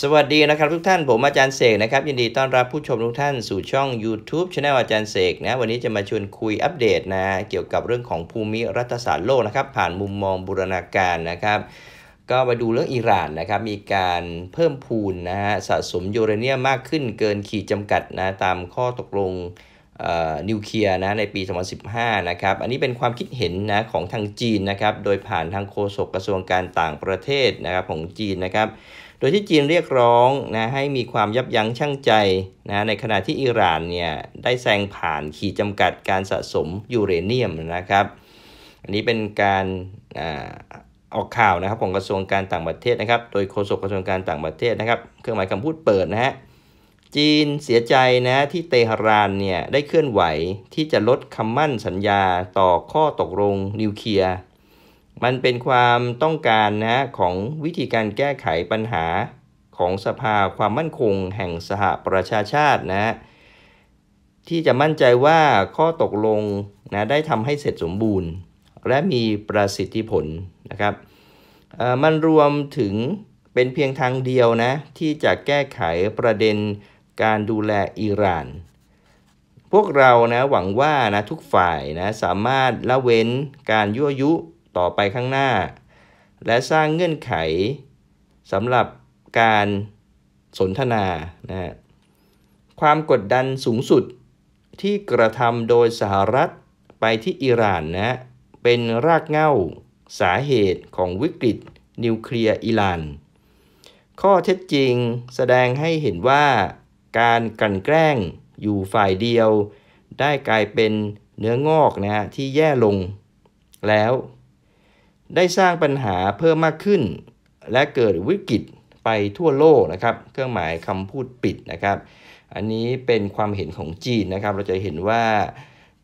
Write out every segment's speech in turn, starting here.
สวัสดีนะครับทุกท่านผมอาจารย์เสกนะครับยินดีต้อนรับผู้ชมทุกท่านสู่ช่อง YouTube c h anel อาจารย์เสกนะวันนี้จะมาชวนคุยอัปเดตนะเกี่ยวกับเรื่องของภูมิรัฐศาสตร์โลกนะครับ ผ่านมุมมองบูรณาการนะครับ ก็มาดูเรื่องอิหร่านนะครับมีการเพิ่มพูนนะฮะสะสมยูเรเนียมมากขึ้นเกินขีดจำกัดนะตามข้อตกลงนิวเคลียร์นะในปี2015นะครับอันนี้เป็นความคิดเห็นนะของทางจีนนะครับโดยผ่านทางโฆษกกระทรวงการต่างประเทศนะครับของจีนนะครับโดยที่จีนเรียกร้องนะให้มีความยับยั้งชั่งใจนะในขณะที่อิหร่านเนี่ยได้แซงผ่านขีดจำกัดการสะสมยูเรเนียมนะครับอันนี้เป็นการออกข่าวนะครับของกระทรวงการต่างประเทศนะครับโดยโฆษกกระทรวงการต่างประเทศนะครับเครื่องหมายคำพูดเปิดนะฮะจีนเสียใจนะที่เตหะรานเนี่ย ได้เคลื่อนไหวที่จะลดคำมั่นสัญญาต่อข้อตกลงนิวเคลียร์ มันเป็นความต้องการนะของวิธีการแก้ไขปัญหาของสภาความมั่นคงแห่งสหประชาชาตินะที่จะมั่นใจว่าข้อตกลงนะได้ทำให้เสร็จสมบูรณ์และมีประสิทธิผลนะครับมันรวมถึงเป็นเพียงทางเดียวนะที่จะแก้ไขประเด็นการดูแลอิหร่าน พวกเรานะหวังว่านะทุกฝ่ายนะสามารถละเว้นการยั่วยุต่อไปข้างหน้า และสร้างเงื่อนไขสำหรับการสนทนานะความกดดันสูงสุดที่กระทำโดยสหรัฐไปที่อิหร่านนะเป็นรากเหง้าสาเหตุของวิกฤตนิวเคลียร์อิหร่านข้อเท็จจริงแสดงให้เห็นว่าการกลั่นแกล้งอยู่ฝ่ายเดียว ได้กลายเป็นเนื้องอกนะฮะที่แย่ลงแล้ว ได้สร้างปัญหาเพิ่มมากขึ้น และเกิดวิกฤตไปทั่วโลกนะครับ เครื่องหมายคำพูดปิดนะครับ อันนี้เป็นความเห็นของจีนนะครับ เราจะเห็นว่า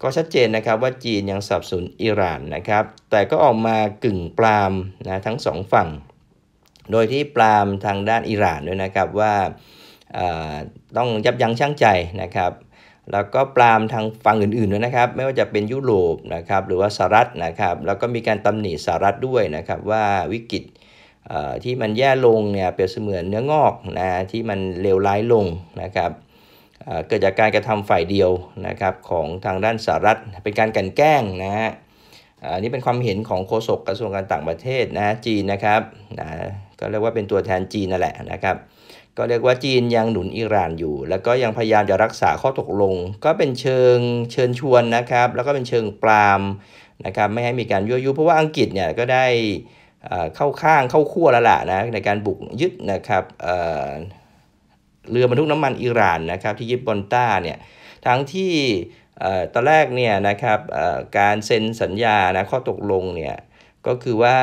ก็ชัดเจนนะครับว่าจีนยังสับสนอิหร่านนะครับ แต่ก็ออกมากึ่งปรามนะทั้งสองฝั่งโดยที่ปรามทางด้านอิหร่านด้วยนะครับว่าต้องยับยั้งชั่งใจนะครับ แล้วก็ปรามทางฝั่งอื่นๆด้วยนะครับไม่ว่าจะเป็นยุโรปนะครับหรือว่าสหรัฐนะครับ แล้วก็มีการตำหนิสหรัฐด้วยนะครับว่าวิกฤตที่มันแย่ลงเนี่ยเปรียบเสมือนเนื้องอกนะที่มันเลวร้ายลงนะครับเกิดจากการกระทำฝ่ายเดียวนะครับของทางด้านสหรัฐเป็นการกันแกล้งนะฮะอันนี้เป็นความเห็นของโฆษกกระทรวงการต่างประเทศนะจีนนะครับนะก็เรียกว่าเป็นตัวแทนจีนนั่นแหละนะครับก็เรียกว่าจีนยังหนุนอิหร่านอยู่ แล้วก็ยังพยายามจะรักษาข้อตกลง ก็เป็นเชิงเชิญชวนนะครับ แล้วก็เป็นเชิงปรามนะครับไม่ให้มีการยั่วยุ เพราะว่าอังกฤษเนี่ยก็ได้เข้าข้างเข้าขั้วแล้วล่ะนะในการบุกยึดนะครับเรือบรรทุกน้ำมันอิหร่านนะครับที่ยึดบอนต้าเนี่ยทั้งที่ตอนแรกเนี่ยนะครับการเซ็นสัญญานะข้อตกลงเนี่ยก็คือว่า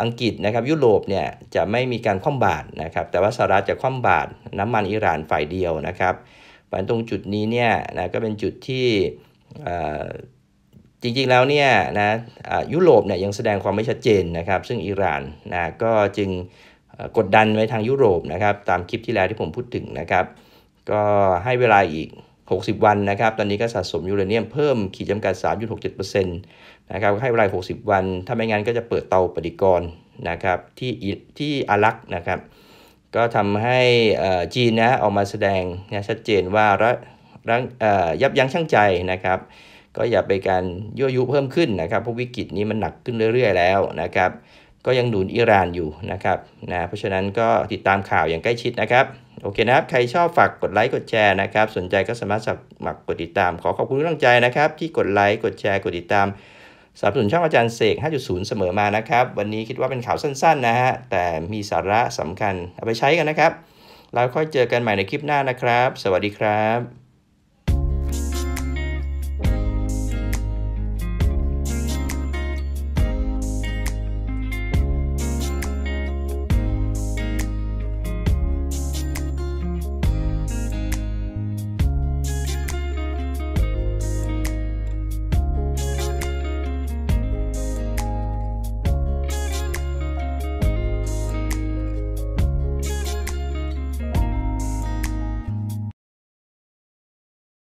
อังกฤษนะครับยุโรปเนี่ยจะไม่มีการคว่ำบาตรนะครับแต่ว่าสหรัฐจะคว่ำบาตรน้ำมันอิหร่านฝ่ายเดียวนะครับปันตรงจุดนี้เนี่ยนะก็เป็นจุดที่จริงๆแล้วเนี่ยนะยุโรปเนี่ยยังแสดงความไม่ชัดเจนนะครับ ซึ่งอิหร่านนะก็จึงกดดันไว้ทางยุโรปนะครับตามคลิปที่แล้วที่ผมพูดถึงนะครับ ก็ให้เวลาอีก60 วันนะครับตอนนี้ก็สะสมยูเรเนียมเพิ่มขีดจำกัด3.67%นะครับให้เวลา60 วันถ้าไม่งั้นก็จะเปิดเตาปฏิกรณ์นะครับที่ที่อารักนะครับ ก็ทำให้จีนนะออกมาแสดงนะชัดเจนว่าระรังยับยั้งชั่งใจนะครับ ก็อย่าไปการยั่วยุเพิ่มขึ้นนะครับเพราะวิกฤตนี้มันหนักขึ้นเรื่อย ๆ แล้วนะครับ ก็ยังหนุนอิหร่านอยู่นะครับนะเพราะฉะนั้นก็ติดตามข่าวอย่างใกล้ชิดนะครับโอเคนะครับ ใครชอบฝากกดไลค์กดแชร์นะครับ สนใจก็สามารถสมัครกดติดตาม ขอขอบคุณกำลังใจนะครับ ที่กดไลค์กดแชร์กดติดตามสับสนุน ช่องอาจารย์เสก5.0 เสมอมานะครับ วันนี้คิดว่าเป็นข่าวสั้นๆนะฮะ แต่มีสาระสำคัญเอาไปใช้กันนะครับแล้วค่อยเจอกันใหม่ในคลิปหน้านะครับ สวัสดีครับ